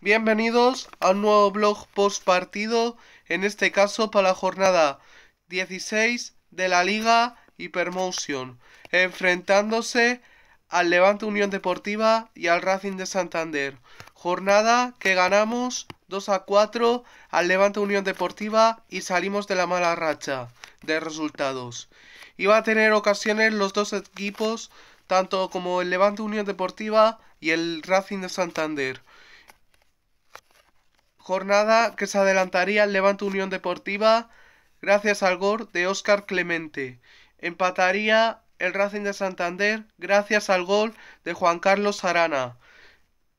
Bienvenidos a un nuevo blog post partido, en este caso para la jornada 16 de la Liga Hypermotion, enfrentándose al Levante Unión Deportiva y al Racing de Santander. Jornada que ganamos 2 a 4 al Levante Unión Deportiva y salimos de la mala racha de resultados. Iba a tener ocasiones los dos equipos, tanto como el Levante Unión Deportiva y el Racing de Santander Jornada que se adelantaría el Levante Unión Deportiva gracias al gol de Óscar Clemente. Empataría el Racing de Santander gracias al gol de Juan Carlos Arana.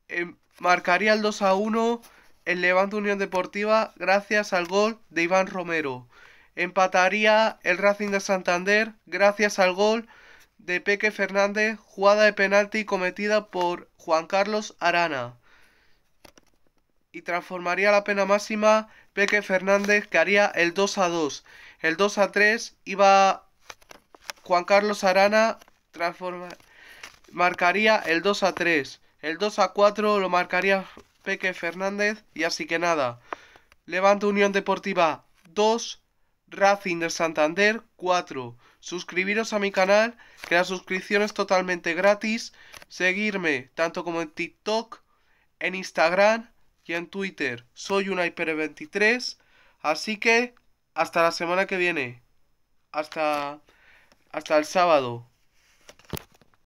Em, marcaría el 2 a 1 el Levante Unión Deportiva gracias al gol de Iván Romero. Empataría el Racing de Santander gracias al gol de Peque Fernández, jugada de penalti cometida por Juan Carlos Arana y transformaría la pena máxima Peque Fernández que haría el 2 a 2. El 2 a 3 iba Juan Carlos Arana transforma, marcaría el 2 a 3. El 2 a 4 lo marcaría Peque Fernández y así que nada. Levanto Unión Deportiva 2, Racing del Santander 4. Suscribiros a mi canal, que la suscripción es totalmente gratis. Seguirme tanto como en TikTok, en Instagram en Twitter soy una hiper 23 Así que hasta la semana que viene. Hasta, hasta el sábado.